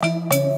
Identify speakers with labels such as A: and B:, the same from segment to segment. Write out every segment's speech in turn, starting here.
A: Thank you.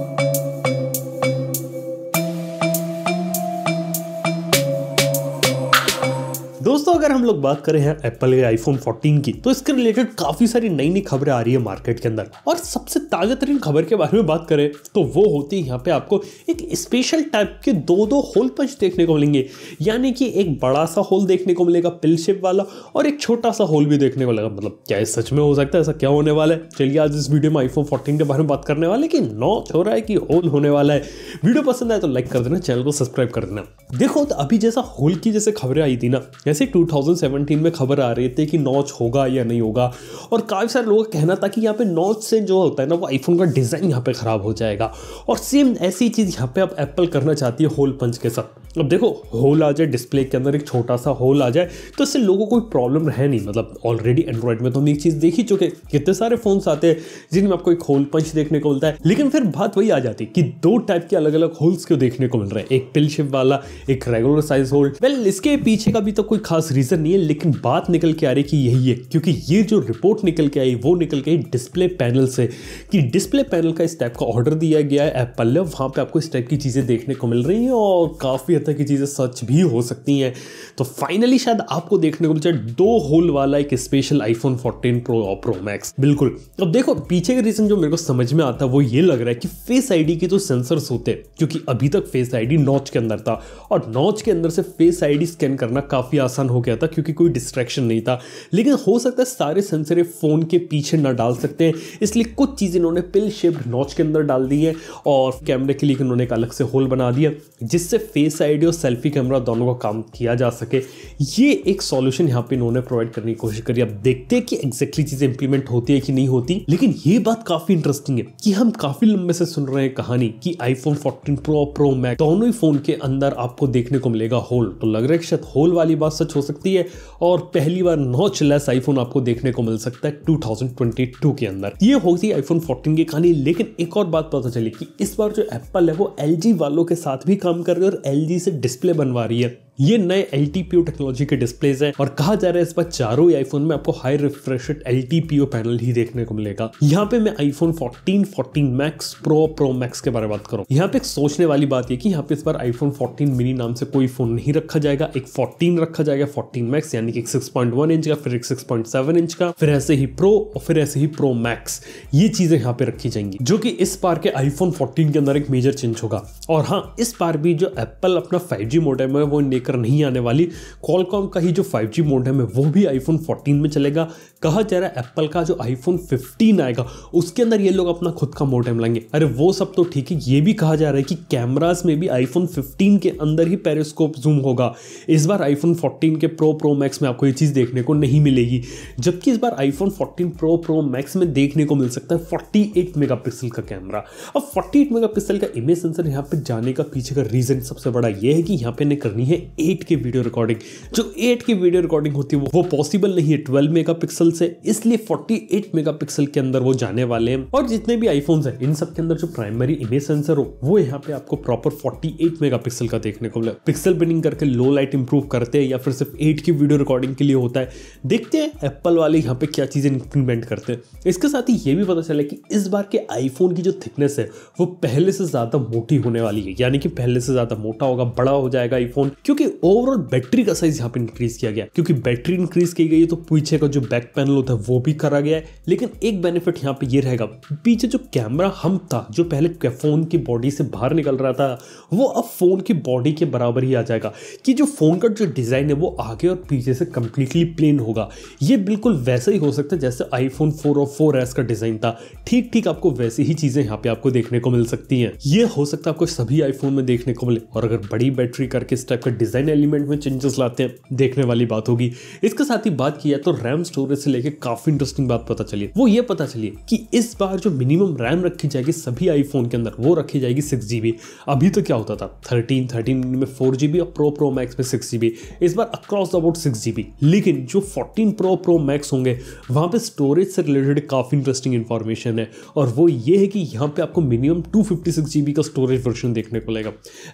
A: दोस्तों अगर हम लोग बात करें हैं एप्पल के आईफोन 14 की तो इसके रिलेटेड काफी सारी नई नई खबरें आ रही है मार्केट के अंदर और सबसे ताजा तरीन खबर के बारे में बात करें तो वो होती है यहाँ पे आपको एक स्पेशल टाइप के दो दो होल पंच देखने को मिलेंगे यानी कि एक बड़ा सा होल देखने को मिलेगा पिल शेप वाला और एक छोटा सा होल भी देखने को मिलेगा मतलब क्या सच में हो सकता है ऐसा क्या होने वाला है चलिए आज इस वीडियो में आईफोन फोर्टीन के बारे में बात करने वाले की नॉच हो रहा है कि होल होने वाला है वीडियो पसंद आए तो लाइक कर देना चैनल को सब्सक्राइब कर देना देखो तो अभी जैसा होल की जैसे खबरें आई थी ना जैसे टू 2017 में खबर आ रही थी कि नॉच होगा या नहीं होगा और काफ़ी सारे लोगों का कहना था कि यहाँ पे नॉच से जो होता है ना वो आईफोन का डिज़ाइन यहाँ पे ख़राब हो जाएगा और सेम ऐसी चीज़ यहाँ पे आप एप्पल करना चाहती है होल पंच के साथ अब देखो होल आ जाए डिस्प्ले के अंदर एक छोटा सा होल आ जाए तो इससे लोगों को कोई प्रॉब्लम है नहीं मतलब ऑलरेडी एंड्रॉयड में तो हम एक चीज़ देख ही चुके कितने सारे फ़ोन्स आते हैं जिनमें आपको एक होल पंच देखने को मिलता है लेकिन फिर बात वही आ जाती है कि दो टाइप के अलग अलग होल्स क्यों देखने को मिल रहे हैं एक पिल वाला एक रेगुलर साइज होल वेल इसके पीछे का भी तो कोई खास रीज़न नहीं है लेकिन बात निकल के आ रही कि यही है क्योंकि ये जो रिपोर्ट निकल के आई वो निकल के डिस्प्ले पैनल से कि डिस्प्ले पैनल का इस टाइप का ऑर्डर दिया गया है एप्पल ने वहाँ पर आपको इस टाइप की चीज़ें देखने को मिल रही हैं और काफ़ी कहता है कि चीज़ें सच भी हो सकती हैं तो फाइनली शायद आपको देखने को मिल दो होल वाला एक स्पेशल आईफोन 14 प्रो और प्रो मैक्स बिल्कुल अब देखो पीछे का रीज़न जो मेरे को समझ में आता है वो ये लग रहा है कि फेस आईडी के जो सेंसर्स होते हैं क्योंकि अभी तक फेस आईडी नॉच के अंदर था और नॉच के अंदर से फेस आईडी स्कैन करना काफ़ी आसान हो गया था क्योंकि कोई डिस्ट्रैक्शन नहीं था लेकिन हो सकता है सारे सेंसर फ़ोन के पीछे ना डाल सकते हैं इसलिए कुछ चीज़ें इन्होंने पिल शेप्ड नॉच के अंदर डाल दी है और कैमरे के लिए इन्होंने एक अलग से होल बना दिया जिससे फेस आई आईडी और सेल्फी कैमरा दोनों का काम किया जा सके ये एक सॉल्यूशन यहाँ पे इन्होंने प्रोवाइड करने की कोशिश करी अब देखते हैं कि एक्जैक्टली चीज़ें इंप्लीमेंट होती है कि नहीं होती लेकिन ये बात काफ़ी इंटरेस्टिंग है कि हम काफ़ी लंबे से सुन रहे हैं कहानी कि आईफोन फोर्टीन प्रो और प्रो मैक दोनों ही फ़ोन के अंदर आपको देखने को मिलेगा होल तो लग रहा है शायद होल वाली बात सच हो सकती है और पहली बार नॉच लेस आईफोन आपको देखने को मिल सकता है टू के अंदर ये होती है आईफोन 14 की कहानी लेकिन एक और बात पता चली कि इस बार जो एप्पल है वो एल वालों के साथ भी काम कर रही है और एल से डिस्प्ले बनवा रही है ये नए एल टेक्नोलॉजी के डिस्प्लेज हैं और कहा जा रहा है इस बार चारों ही आईफोन में आपको हाई रिफ्रेश एल पैनल ही देखने को मिलेगा यहाँ पे मैं iPhone 14, 14 Max Pro Pro Max के बारे में बात करूँ यहाँ पे एक सोचने वाली बात है कि यहाँ पे इस बार आईफोन 14 मिनी नाम से कोई फोन नहीं रखा जाएगा एक 14 रखा जाएगा 14 मैक्स यानी कि 6.1 इंच का फिर एक 6.7 इंच का फिर ऐसे ही प्रो और फिर ऐसे ही प्रो मैक्स ये चीजें यहाँ पे रखी जाएंगी जो कि इस बार के आईफोन 14 के अंदर एक मेजर चेंज होगा और हाँ इस बार भी जो एप्पल अपना फाइव जी मोडेम है वो लेकर टक्कर नहीं आने वाली कॉलकॉम का ही जो 5G मॉडम है वो भी आईफोन 14 में चलेगा कहा जा रहा है एप्पल का जो आईफोन 15 आएगा उसके अंदर ये लोग अपना खुद का मॉडम लाएंगे अरे वो सब तो ठीक है ये भी कहा जा रहा है कि कैमराज में भी आईफोन 15 के अंदर ही पेरिस्कोप जूम होगा इस बार आईफोन 14 के प्रो प्रो मैक्स में आपको ये चीज़ देखने को नहीं मिलेगी जबकि इस बार आईफोन 14 प्रो प्रो मैक्स में देखने को मिल सकता है 48 मेगापिक्सल का कैमरा अब 48 मेगापिक्सल का इमेज सेंसर यहाँ पे जाने का पीछे का रीज़न सबसे बड़ा यह है कि यहाँ पे ने करनी है एट के वीडियो रिकॉर्डिंग जो एट की वीडियो रिकॉर्डिंग होती है वो पॉसिबल नहीं है ट्वेल्व मेगा से इसलिए फोर्टी एट मेगा के अंदर वो जाने वाले हैं और जितने भी आईफोन है इन सब के अंदर जो प्राइमरी इमेज सेंसर हो वो यहाँ पे आपको प्रॉपर 48 मेगापिक्सल का देखने को मिला पिक्सल बिनिंग करके लो लाइट इंप्रूव करते हैं या फिर सिर्फ एट की वीडियो रिकॉर्डिंग के लिए होता है देखते हैं एप्पल वाले यहाँ पे क्या चीज़ें इंप्लीमेंट करते हैं इसके साथ ही ये भी पता चला कि इस बार के आईफोन की जो थिकनेस है वो पहले से ज़्यादा मोटी होने वाली है यानी कि पहले से ज़्यादा मोटा होगा बड़ा हो जाएगा आईफोन क्योंकि क्योंकि ओवरऑल बैटरी का साइज यहाँ पे इंक्रीज किया गया क्योंकि बैटरी इंक्रीज की गई है तो पीछे का जो बैक पैनल होता है वो भी करा गया है लेकिन एक बेनिफिट यहाँ पे ये रहेगा पीछे जो कैमरा हम था जो पहले फोन की बॉडी से बाहर निकल रहा था वो अब फोन की बॉडी के बराबर ही आ जाएगा कि जो फोन का जो डिजाइन है वो आगे और पीछे से कंप्लीटली प्लेन होगा ये बिल्कुल वैसा ही हो सकता है जैसे आईफोन फोर और फोर एस का डिजाइन था ठीक ठीक आपको वैसी ही चीजें यहाँ पे आपको देखने को मिल सकती है ये हो सकता है आपको सभी आईफोन में देखने को मिले और अगर बड़ी बैटरी करके इस टाइप का डिज़ाइन एलिमेंट में चेंजेस लाते हैं देखने वाली बात होगी इसके साथ ही बात किया तो रैम स्टोरेज से लेकर काफ़ी इंटरेस्टिंग बात पता चली वो ये पता चली कि इस बार जो मिनिमम रैम रखी जाएगी सभी आईफोन के अंदर वो रखी जाएगी सिक्स अभी तो क्या होता था थर्टीन थर्टीन में फोर और प्रो प्रो मैक्स में सिक्स इस बार अक्रॉस अबाउट सिक्स लेकिन जो फोर्टीन प्रो प्रो मैक्स होंगे वहां पर स्टोरेज से रिलेटेड काफ़ी इंटरेस्टिंग इन्फॉर्मेशन है और वो ये है कि यहाँ पे आपको मिनिमम टू फिफ्टी सिक्स का स्टोरेज वर्जन देखने को लेगा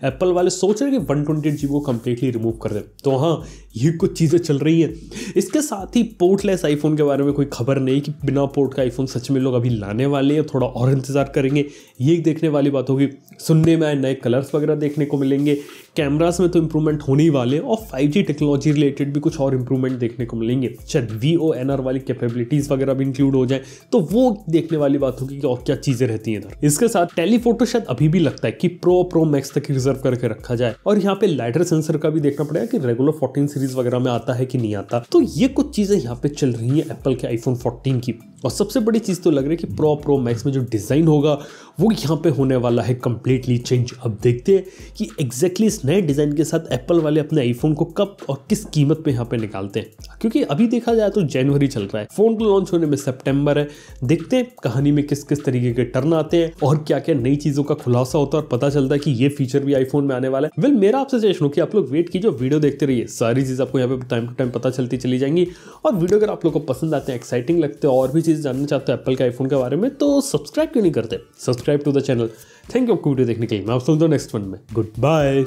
A: एप्पल वाले सोच रहे कि वन ट्वेंटी जीबी को कंप्लीटली रिमूव कर दें तो हाँ ये कुछ चीज़ें चल रही हैं इसके साथ ही पोर्टलेस आईफोन के बारे में कोई खबर नहीं कि बिना पोर्ट का आईफोन सच में लोग अभी लाने वाले हैं थोड़ा और इंतज़ार करेंगे ये देखने वाली बात होगी सुनने में आए नए कलर्स वगैरह देखने को मिलेंगे कैमरास में तो इंप्रूवमेंट होने ही वाले और 5G टेक्नोलॉजी रिलेटेड भी कुछ और इम्प्रूवमेंट देखने को मिलेंगे शायद वी ओ एन आर वाली कैपेबिलिटीज़ वगैरह भी इंक्लूड हो जाए तो वो देखने वाली बात होगी कि और क्या चीज़ें रहती हैं इधर इसके साथ टेलीफोटो शायद अभी भी लगता है कि प्रो प्रो मैक्स तक रिजर्व करके रखा जाए और यहाँ पे लाइटर सेंसर का भी देखना पड़ेगा कि रेगुलर फोर्टीन सीरीज वगैरह में आता है कि नहीं आता तो ये कुछ चीज़ें यहाँ पे चल रही है एप्पल के आईफोन फोर्टीन की और सबसे बड़ी चीज़ तो लग रही है कि प्रो प्रो मैक्स में जो डिज़ाइन होगा वो यहाँ पे होने वाला है कम्प्लीटली चेंज अब देखते हैं कि एग्जैक्टली इस नए डिज़ाइन के साथ एप्पल वाले अपने आईफोन को कब और किस कीमत पे यहाँ पे निकालते हैं क्योंकि अभी देखा जाए तो जनवरी चल रहा है फ़ोन को लॉन्च होने में सेप्टेम्बर है देखते हैं कहानी में किस किस तरीके के टर्न आते हैं और क्या क्या नई चीज़ों का खुलासा होता है और पता चलता है कि ये फीचर भी आईफोन में आने वाला है वेल मेरा आपसे सजेशन हो कि आप लोग वेट कीजिए वीडियो देखते रहिए सारी चीज़ आपको यहाँ पे टाइम टू टाइम पता चलती चली जाएंगी और वीडियो अगर आप लोग को पसंद आते हैं एक्साइटिंग लगते हैं और भी चीज़ जानना चाहते हो एप्पल के आईफोन के बारे में तो सब्सक्राइब क्यों नहीं करते subscribe to the channel thank you आपको वीडियो देखने के लिए मैं आप सुनता हूँ नेक्स्ट वन में गुड बाय